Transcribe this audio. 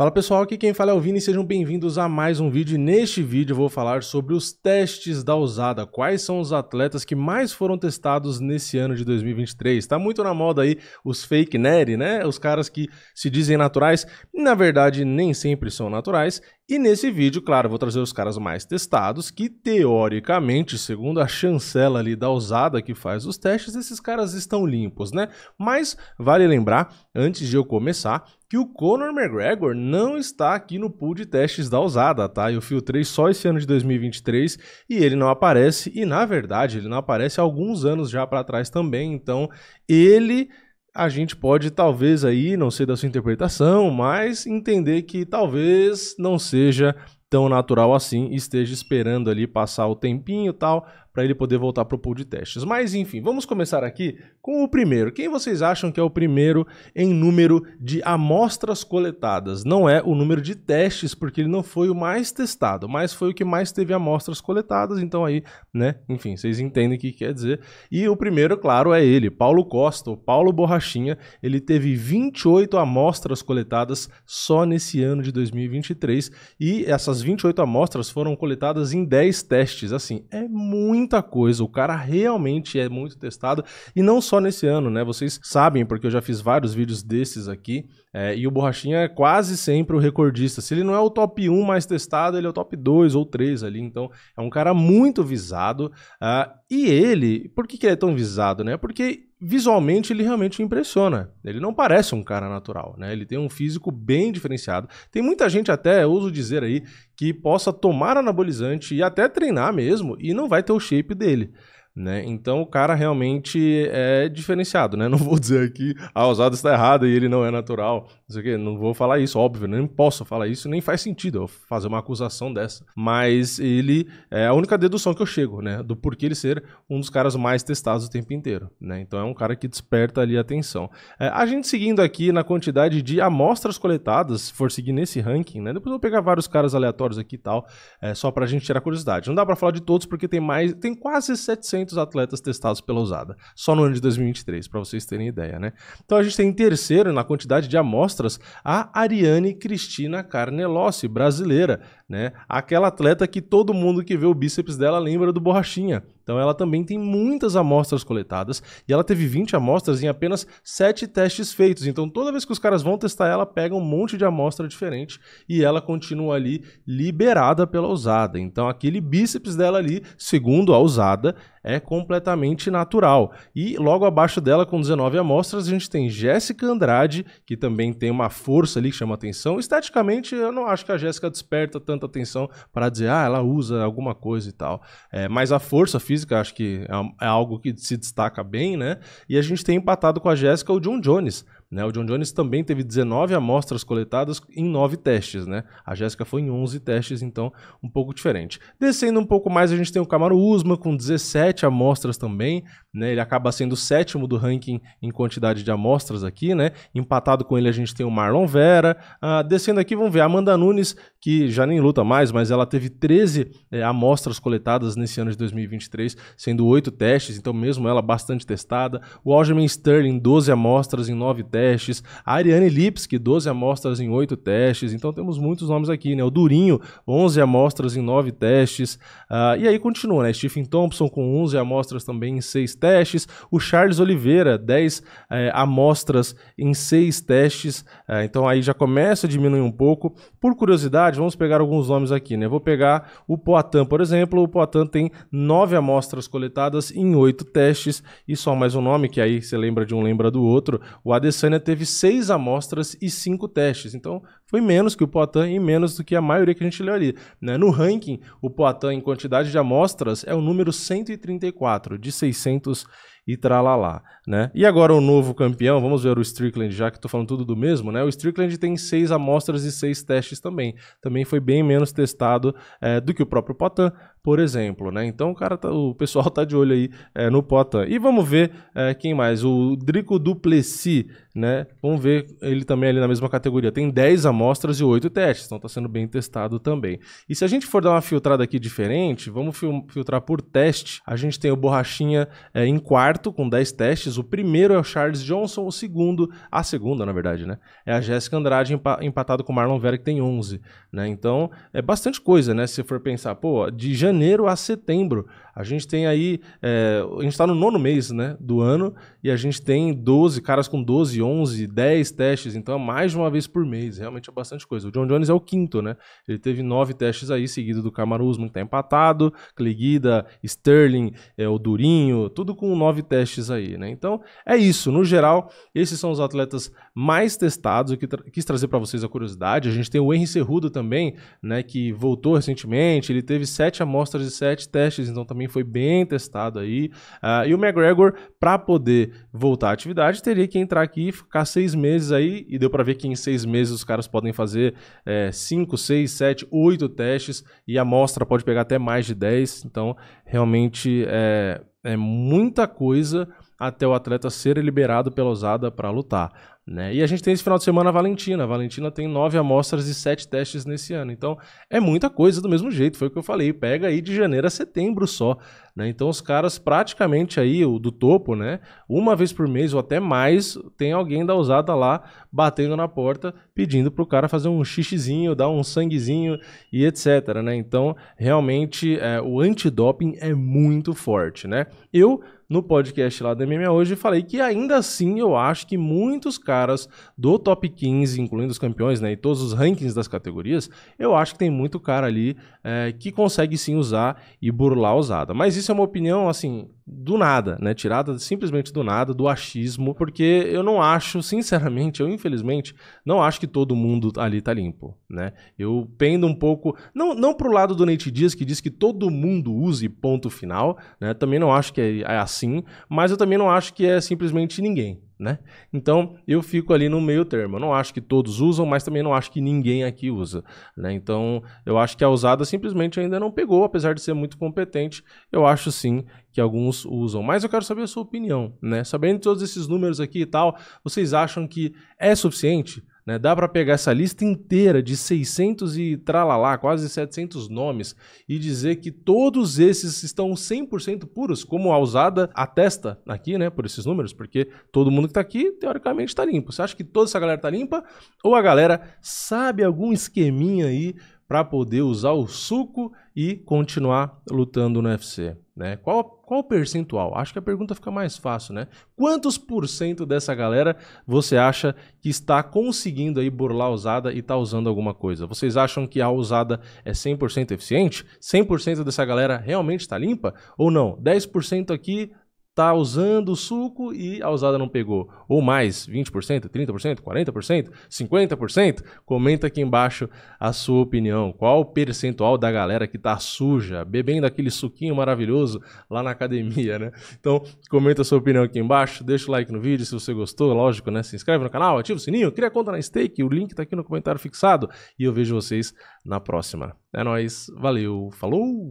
Fala pessoal, aqui quem fala é o Vini, sejam bem-vindos a mais um vídeo. neste vídeo eu vou falar sobre os testes da usada, quais são os atletas que mais foram testados nesse ano de 2023. Tá muito na moda aí os fake nerd, né? Os caras que se dizem naturais, na verdade nem sempre são naturais, e nesse vídeo, claro, vou trazer os caras mais testados, que teoricamente, segundo a chancela ali da usada que faz os testes, esses caras estão limpos, né? Mas vale lembrar, antes de eu começar, que o Conor McGregor não está aqui no pool de testes da usada, tá? Eu filtrei só esse ano de 2023 e ele não aparece, e na verdade ele não aparece há alguns anos já para trás também, então ele a gente pode talvez aí, não sei da sua interpretação, mas entender que talvez não seja tão natural assim, esteja esperando ali passar o tempinho tal para ele poder voltar para o pool de testes. Mas enfim, vamos começar aqui com o primeiro. Quem vocês acham que é o primeiro em número de amostras coletadas? Não é o número de testes, porque ele não foi o mais testado, mas foi o que mais teve amostras coletadas, então aí, né, enfim, vocês entendem o que quer dizer. E o primeiro, claro, é ele, Paulo Costa, o Paulo Borrachinha, ele teve 28 amostras coletadas só nesse ano de 2023 e essas 28 amostras foram coletadas em 10 testes, assim, é muito muita coisa. O cara realmente é muito testado. E não só nesse ano, né? Vocês sabem, porque eu já fiz vários vídeos desses aqui. É, e o Borrachinha é quase sempre o recordista. Se ele não é o top 1 mais testado, ele é o top 2 ou 3 ali. Então, é um cara muito visado. Uh, e ele, por que, que ele é tão visado, né? Porque visualmente ele realmente impressiona. Ele não parece um cara natural, né? Ele tem um físico bem diferenciado. Tem muita gente até, ouso dizer aí, que possa tomar anabolizante e até treinar mesmo e não vai ter o shape dele. Né? Então o cara realmente é diferenciado, né? Não vou dizer aqui, a ah, o está errada e ele não é natural. Não, quê, não vou falar isso, óbvio, nem posso falar isso, nem faz sentido eu fazer uma acusação dessa. Mas ele é a única dedução que eu chego, né? Do porquê ele ser um dos caras mais testados o tempo inteiro, né? Então é um cara que desperta ali a atenção. É, a gente seguindo aqui na quantidade de amostras coletadas, se for seguir nesse ranking, né? Depois eu vou pegar vários caras aleatórios aqui e tal, é, só pra gente tirar curiosidade. Não dá para falar de todos porque tem mais, tem quase 700 atletas testados pela usada, só no ano de 2023, para vocês terem ideia, né? Então a gente tem em terceiro na quantidade de amostras a Ariane Cristina Carnelossi, brasileira, né? Aquela atleta que todo mundo que vê o bíceps dela lembra do Borrachinha, então ela também tem muitas amostras coletadas e ela teve 20 amostras em apenas 7 testes feitos. Então toda vez que os caras vão testar ela, pega um monte de amostra diferente e ela continua ali liberada pela usada. Então aquele bíceps dela ali, segundo a usada, é completamente natural. E logo abaixo dela, com 19 amostras, a gente tem Jéssica Andrade, que também tem uma força ali que chama atenção. Esteticamente, eu não acho que a Jéssica desperta tanta atenção para dizer, ah, ela usa alguma coisa e tal. É, mas a força física física, acho que é, é algo que se destaca bem, né? E a gente tem empatado com a Jéssica o John Jones. Né? O John Jones também teve 19 amostras coletadas em 9 testes, né? A Jéssica foi em 11 testes, então um pouco diferente. Descendo um pouco mais, a gente tem o Camaro Usman com 17 amostras também, né? Ele acaba sendo o sétimo do ranking em quantidade de amostras aqui, né? Empatado com ele a gente tem o Marlon Vera. Ah, descendo aqui, vamos ver a Amanda Nunes, que já nem luta mais, mas ela teve 13 é, eh, amostras coletadas nesse ano de 2023, sendo 8 testes, então mesmo ela bastante testada. O Aljamain Sterling, 12 amostras em 9 testes testes. A Ariane Lipski, 12 amostras em 8 testes. Então temos muitos nomes aqui, né? O Durinho, 11 amostras em 9 testes. Uh, e aí continua, né? Stephen Thompson com 11 amostras também em 6 testes. O Charles Oliveira, 10 eh, amostras em 6 testes. Uh, então aí já começa a diminuir um pouco. Por curiosidade, vamos pegar alguns nomes aqui, né? Vou pegar o Poitin, por exemplo. O Poitin tem 9 amostras coletadas em 8 testes. E só mais um nome, que aí você lembra de um, lembra do outro. O Adesanya Betânia teve seis amostras e cinco testes. Então, foi menos que o Poitin e menos do que a maioria que a gente leu ali. Né? No ranking, o Poitin, em quantidade de amostras, é o número 134 de 600 e tralalá, né? E agora o novo campeão, vamos ver o Strickland, já que estou falando tudo do mesmo, né? O Strickland tem seis amostras e seis testes também. Também foi bem menos testado é, do que o próprio Potan, por exemplo, né? Então o cara, tá, o pessoal tá de olho aí é, no Potan. E vamos ver é, quem mais, o Drico Duplessis, né? Vamos ver ele também ali na mesma categoria. Tem 10 amostras e 8 testes, então está sendo bem testado também. E se a gente for dar uma filtrada aqui diferente, vamos filtrar por teste. A gente tem o Borrachinha é, em quarto, quarto com 10 testes. O primeiro é o Charles Johnson, o segundo, a segunda, na verdade, né? É a Jéssica Andrade empatado com o Marlon Vera, que tem 11, né? Então, é bastante coisa, né? Se for pensar, pô, de janeiro a setembro, a gente tem aí, é, a gente tá no nono mês, né, do ano, e a gente tem 12, caras com 12, 11, 10 testes, então é mais de uma vez por mês, realmente é bastante coisa. O John Jones é o quinto, né? Ele teve nove testes aí, seguido do Kamaru Usman, que tá empatado, Cleguida, Sterling, é, o Durinho, tudo com nove testes aí, né? Então, é isso. No geral, esses são os atletas mais testados. Eu quis trazer para vocês a curiosidade. A gente tem o Henry Cerrudo também, né? Que voltou recentemente. Ele teve sete amostras e sete testes, então também foi bem testado aí. Uh, e o McGregor, para poder voltar à atividade, teria que entrar aqui e ficar seis meses aí. E deu para ver que em seis meses os caras podem fazer é, cinco, seis, sete, oito testes e a amostra pode pegar até mais de dez. Então, realmente é, é muita coisa até o atleta ser liberado pela usada para lutar. Né? E a gente tem esse final de semana a Valentina. A Valentina tem nove amostras e sete testes nesse ano. Então é muita coisa do mesmo jeito, foi o que eu falei. Pega aí de janeiro a setembro só. Né? Então os caras praticamente aí, o do topo, né? Uma vez por mês ou até mais, tem alguém da usada lá batendo na porta, pedindo para o cara fazer um xixizinho, dar um sanguezinho e etc. Né? Então, realmente, é, o antidoping é muito forte, né? Eu no podcast lá da MMA hoje, falei que ainda assim eu acho que muitos caras do top 15, incluindo os campeões, né, e todos os rankings das categorias, eu acho que tem muito cara ali é, que consegue sim usar e burlar a usada. Mas isso é uma opinião, assim, do nada, né? Tirada simplesmente do nada, do achismo, porque eu não acho, sinceramente, eu infelizmente não acho que todo mundo ali tá limpo, né? Eu pendo um pouco, não, não pro lado do Nate Dias, que diz que todo mundo use ponto final, né? Também não acho que é, é assim, mas eu também não acho que é simplesmente ninguém, né? Então eu fico ali no meio termo. Eu não acho que todos usam, mas também não acho que ninguém aqui usa, né? Então eu acho que a usada simplesmente ainda não pegou, apesar de ser muito competente. Eu acho sim que alguns usam. Mas eu quero saber a sua opinião, né? Sabendo todos esses números aqui e tal, vocês acham que é suficiente? Né? Dá para pegar essa lista inteira de 600 e tralalá, quase 700 nomes, e dizer que todos esses estão 100% puros, como a usada atesta aqui, né, por esses números, porque todo mundo que está aqui, teoricamente, está limpo. Você acha que toda essa galera está limpa? Ou a galera sabe algum esqueminha aí para poder usar o suco e continuar lutando no UFC? Né? Qual, qual o percentual? Acho que a pergunta fica mais fácil, né? Quantos por cento dessa galera você acha que está conseguindo aí burlar a usada e está usando alguma coisa? Vocês acham que a usada é 100% eficiente? 100% dessa galera realmente está limpa? Ou não? 10% aqui, tá usando o suco e a usada não pegou. Ou mais, 20%, 30%, 40%, 50%? Comenta aqui embaixo a sua opinião. Qual o percentual da galera que tá suja, bebendo aquele suquinho maravilhoso lá na academia, né? Então, comenta a sua opinião aqui embaixo, deixa o like no vídeo se você gostou, lógico, né? Se inscreve no canal, ativa o sininho, cria conta na Stake, o link tá aqui no comentário fixado e eu vejo vocês na próxima. É nóis, valeu, falou!